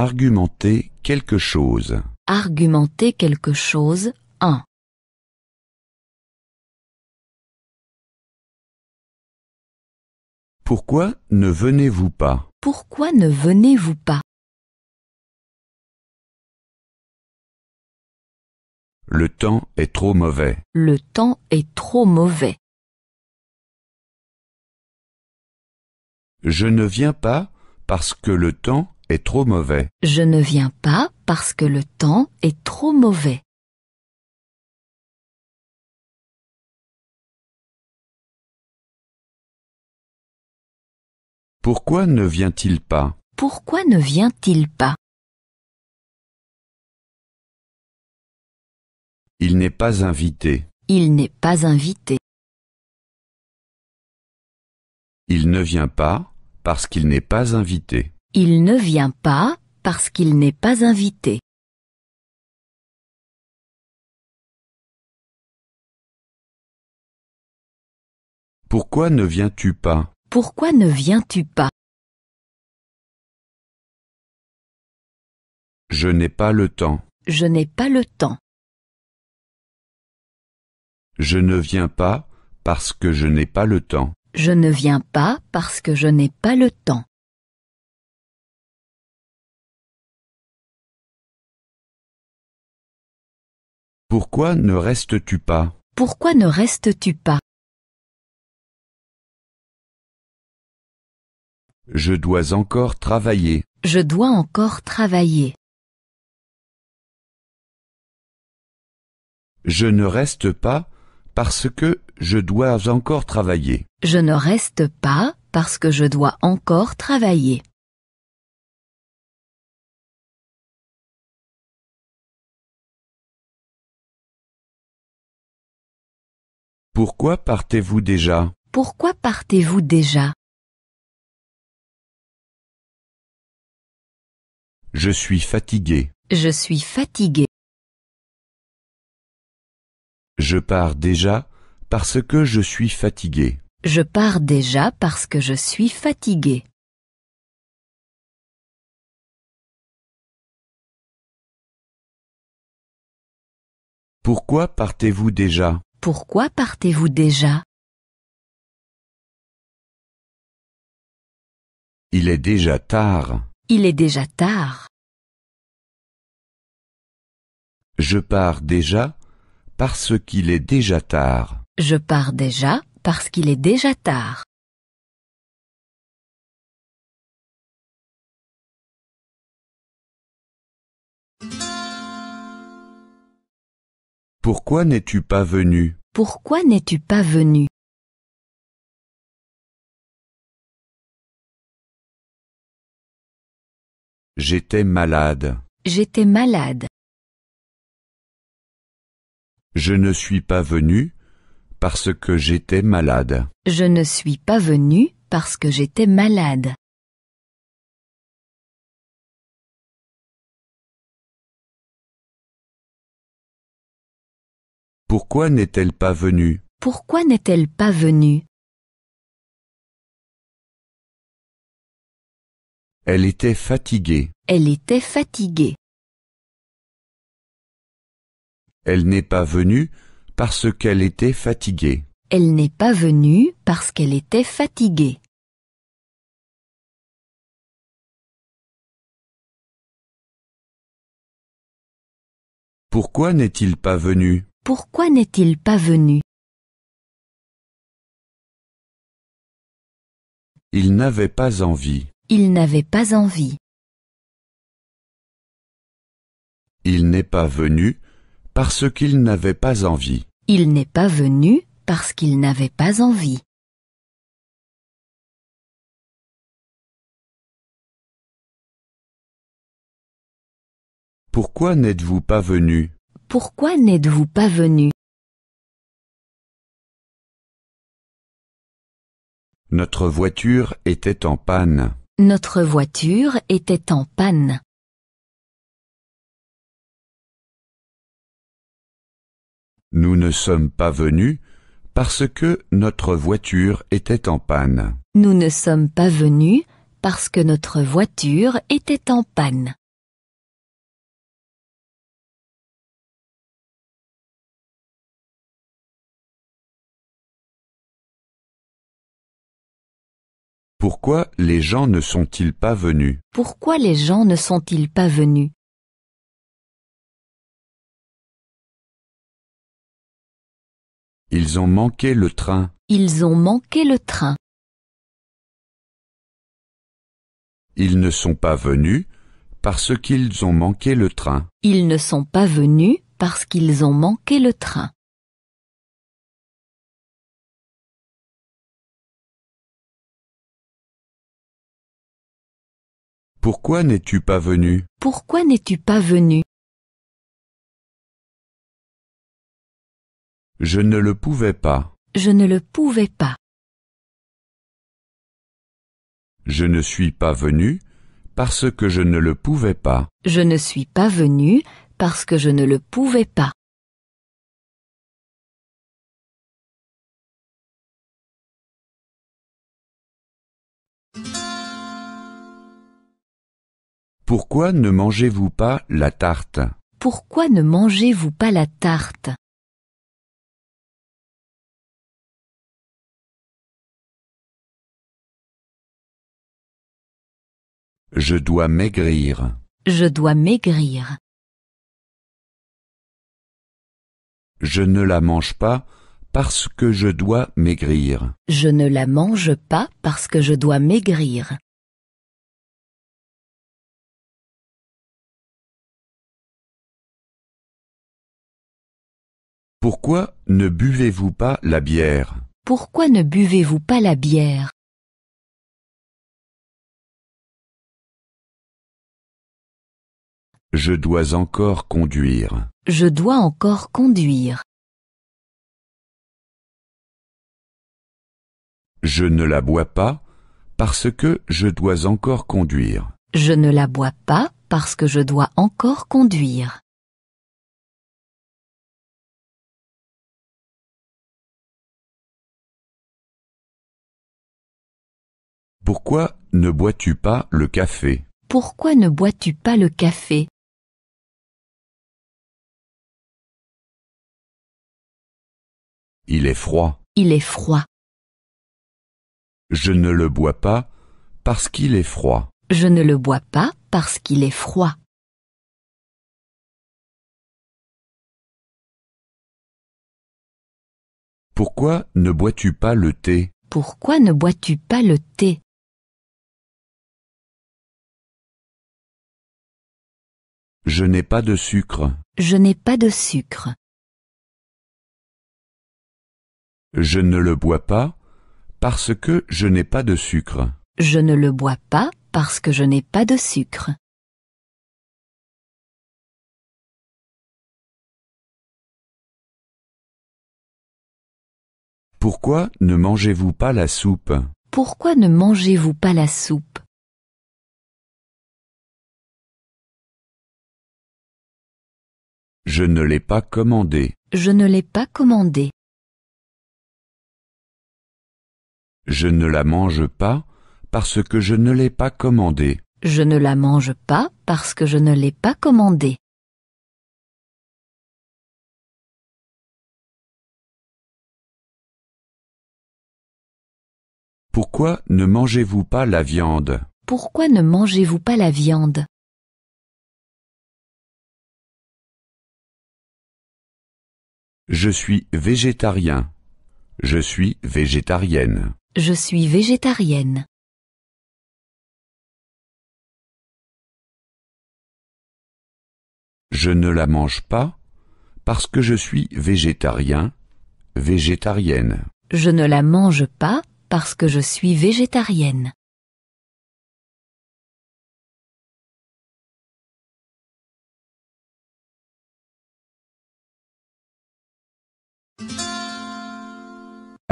Argumenter quelque chose. Argumenter quelque chose 1. Pourquoi ne venez-vous pas Pourquoi ne venez-vous pas Le temps est trop mauvais. Le temps est trop mauvais. Je ne viens pas parce que le temps trop mauvais. Je ne viens pas parce que le temps est trop mauvais. Pourquoi ne vient-il pas Pourquoi ne vient-il pas Il n'est pas invité. Il n'est pas invité. Il ne vient pas parce qu'il n'est pas invité. Il ne vient pas parce qu'il n'est pas invité. Pourquoi ne viens-tu pas Pourquoi ne viens-tu pas Je n'ai pas le temps. Je n'ai pas le temps. Je ne viens pas parce que je n'ai pas le temps. Je ne viens pas parce que je n'ai pas le temps. Pourquoi ne restes-tu pas Pourquoi ne restes-tu pas Je dois encore travailler. Je dois encore travailler. Je ne reste pas parce que je dois encore travailler. Je ne reste pas parce que je dois encore travailler. Pourquoi partez-vous déjà Pourquoi partez-vous déjà Je suis fatigué. Je suis fatigué. Je pars déjà parce que je suis fatigué. Je pars déjà parce que je suis fatigué. Pourquoi partez-vous déjà pourquoi partez-vous déjà Il est déjà tard. Il est déjà tard. Je pars déjà parce qu'il est déjà tard. Je pars déjà parce qu'il est déjà tard. Pourquoi n'es-tu pas venu Pourquoi n'es-tu pas venu J'étais malade. J'étais malade. Je ne suis pas venu parce que j'étais malade. Je ne suis pas venu parce que j'étais malade. Pourquoi n'est-elle pas venue Pourquoi n'est-elle pas venue Elle était fatiguée. Elle était fatiguée. Elle n'est pas venue parce qu'elle était fatiguée. Elle n'est pas venue parce qu'elle était fatiguée. Pourquoi n'est-il pas venu pourquoi n'est-il pas venu Il n'avait pas envie. Il n'avait pas envie. Il n'est pas venu parce qu'il n'avait pas envie. Il n'est pas venu parce qu'il n'avait pas envie. Pourquoi n'êtes-vous pas venu pourquoi n'êtes-vous pas venu Notre voiture était en panne. Notre voiture était en panne. Nous ne sommes pas venus parce que notre voiture était en panne. Nous ne sommes pas venus parce que notre voiture était en panne. Pourquoi les gens ne sont-ils pas venus Pourquoi les gens ne sont-ils pas venus Ils ont manqué le train. Ils ont manqué le train. Ils ne sont pas venus parce qu'ils ont manqué le train. Ils ne sont pas venus parce qu'ils ont manqué le train. Pourquoi n'es-tu pas venu Pourquoi n'es-tu pas venu Je ne le pouvais pas. Je ne le pouvais pas. Je ne suis pas venu parce que je ne le pouvais pas. Je ne suis pas venu parce que je ne le pouvais pas. Pourquoi ne mangez-vous pas la tarte Pourquoi ne mangez-vous pas la tarte Je dois maigrir. Je dois maigrir. Je ne la mange pas parce que je dois maigrir. Je ne la mange pas parce que je dois maigrir. Pourquoi ne buvez-vous pas la bière Pourquoi ne buvez-vous pas la bière Je dois encore conduire. Je dois encore conduire. Je ne la bois pas parce que je dois encore conduire. Je ne la bois pas parce que je dois encore conduire. Pourquoi ne bois-tu pas le café Pourquoi ne bois-tu pas le café Il est froid. Il est froid. Je ne le bois pas parce qu'il est froid. Je ne le bois pas parce qu'il est froid. Pourquoi ne bois-tu pas le thé Pourquoi ne bois-tu pas le thé Je n'ai pas de sucre. Je n'ai pas de sucre. Je ne le bois pas parce que je n'ai pas de sucre. Je ne le bois pas parce que je n'ai pas de sucre. Pourquoi ne mangez-vous pas la soupe Pourquoi ne mangez-vous pas la soupe Je ne l'ai pas commandé. Je ne l'ai pas commandé. Je ne la mange pas parce que je ne l'ai pas commandée. Je ne la mange pas parce que je ne l'ai pas commandée. Pourquoi ne mangez-vous pas la viande Pourquoi ne mangez-vous pas la viande Je suis végétarien. Je suis végétarienne. Je suis végétarienne. Je ne la mange pas parce que je suis végétarien, végétarienne. Je ne la mange pas parce que je suis végétarienne.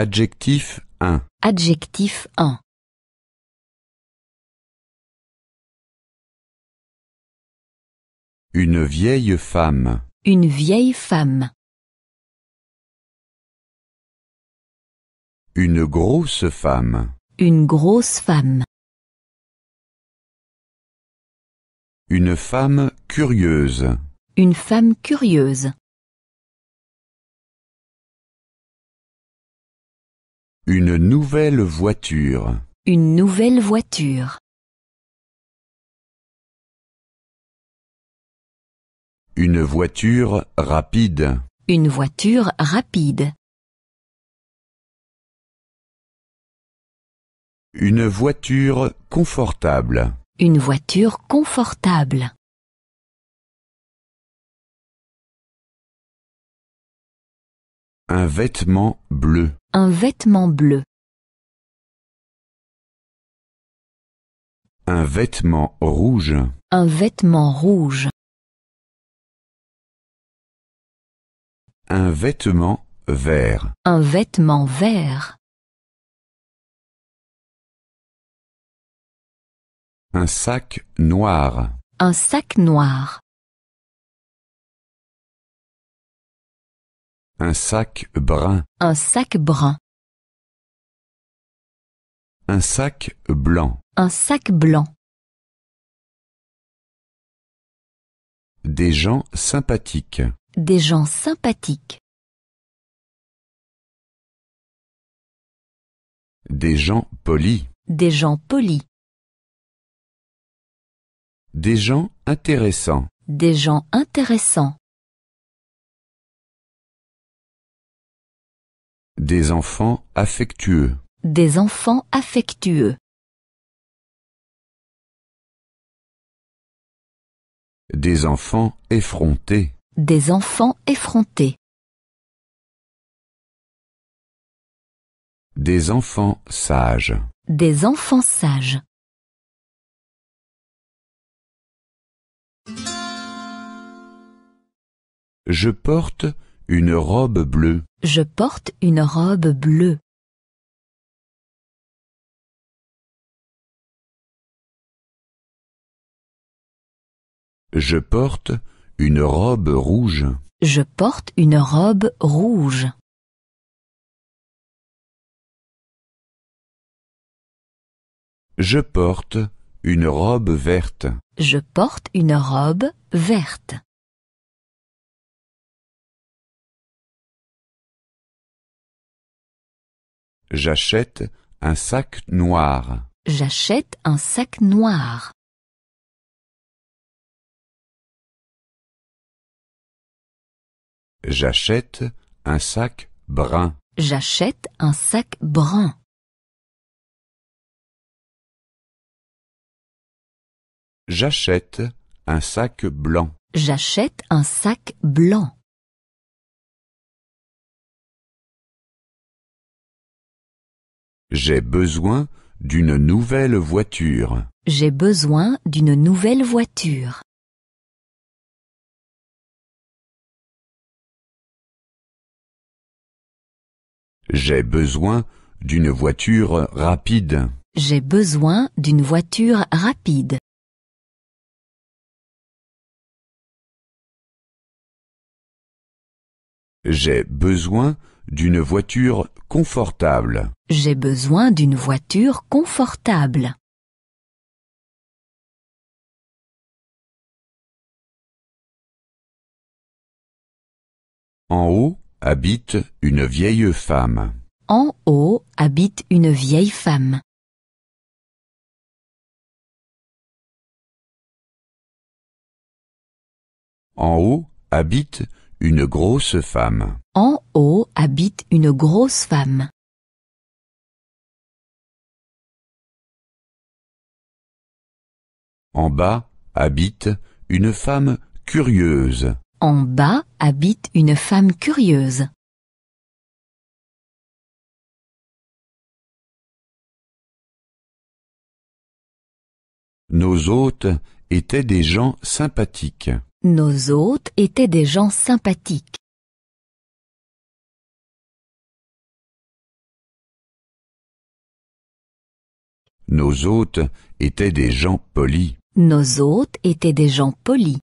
Adjectif 1. Adjectif un Une vieille femme. Une vieille femme. Une grosse femme. Une grosse femme. Une femme curieuse. Une femme curieuse. Une nouvelle voiture. Une nouvelle voiture. Une voiture rapide. Une voiture rapide. Une voiture confortable. Une voiture confortable. Un vêtement bleu. Un vêtement bleu. Un vêtement rouge. Un vêtement rouge. Un vêtement vert. Un vêtement vert. Un sac noir. Un sac noir. Un sac brun. Un sac brun. Un sac blanc. Un sac blanc. Des gens sympathiques. Des gens sympathiques. Des gens polis. Des gens polis. Des gens intéressants. Des gens intéressants. Des enfants affectueux. Des enfants affectueux. Des enfants effrontés. Des enfants effrontés. Des enfants sages. Des enfants sages. Je porte une robe bleue. Je porte une robe bleue. Je porte une robe rouge. Je porte une robe rouge. Je porte une robe verte. Je porte une robe verte. J'achète un sac noir. J'achète un sac noir. J'achète un sac brun. J'achète un sac brun. J'achète un sac blanc. J'achète un sac blanc. J'ai besoin d'une nouvelle voiture. J'ai besoin d'une nouvelle voiture. J'ai besoin d'une voiture rapide. J'ai besoin d'une voiture rapide. J'ai besoin d'une voiture confortable. J'ai besoin d'une voiture confortable. En haut habite une vieille femme. En haut habite une vieille femme. En haut habite une grosse femme. En haut habite une grosse femme. En bas habite une femme curieuse. En bas habite une femme curieuse. Nos hôtes étaient des gens sympathiques. Nos hôtes étaient des gens sympathiques. Nos hôtes étaient des gens polis. Nos hôtes étaient des gens polis.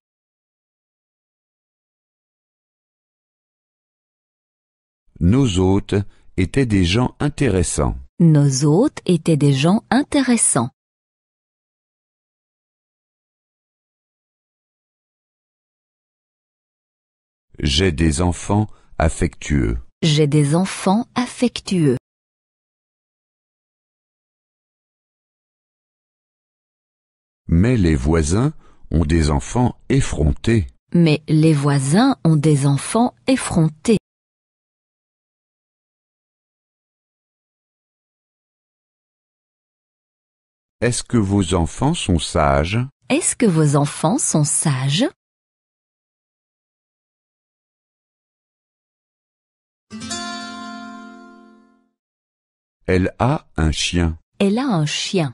Nos hôtes étaient des gens intéressants. Nos hôtes étaient des gens intéressants. J'ai des enfants affectueux. J'ai des enfants affectueux. Mais les voisins ont des enfants effrontés. Mais les voisins ont des enfants effrontés. Est-ce que vos enfants sont sages Est-ce que vos enfants sont sages Elle a un chien. Elle a un chien.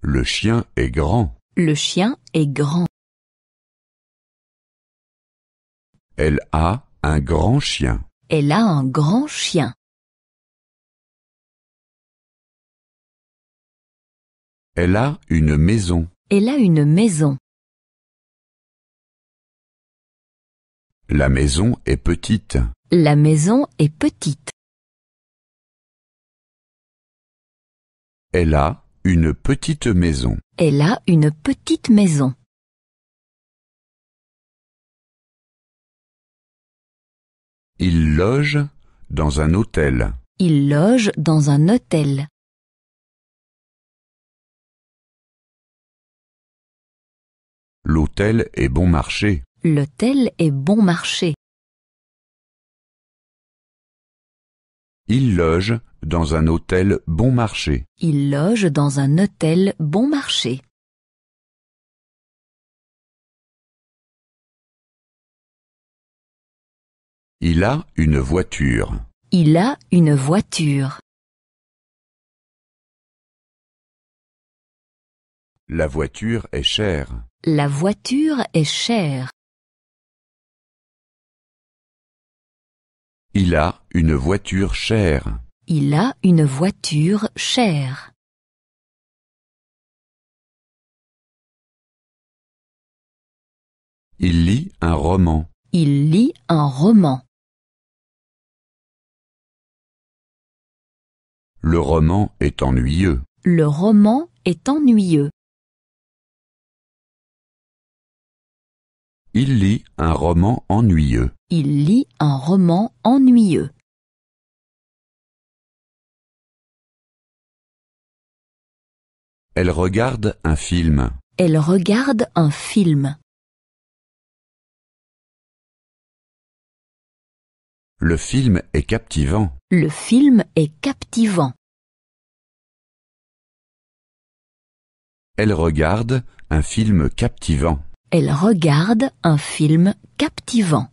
Le chien est grand. Le chien est grand. Elle a un grand chien. Elle a un grand chien. Elle a une maison. Elle a une maison. La maison est petite. La maison est petite. Elle a une petite maison. Elle a une petite maison. Il loge dans un hôtel. Il loge dans un hôtel. L'hôtel est bon marché. L'hôtel est bon marché. Il loge dans un hôtel bon marché. Il loge dans un hôtel bon marché. Il a une voiture. Il a une voiture. La voiture est chère. La voiture est chère. Il a une voiture chère. Il a une voiture chère. Il lit un roman. Il lit un roman. Le roman est ennuyeux. Le roman est ennuyeux. Il lit un roman ennuyeux. Il lit un roman ennuyeux. Elle regarde un film. Elle regarde un film. Le film est captivant. Le film est captivant. Elle regarde un film captivant elle regarde un film captivant.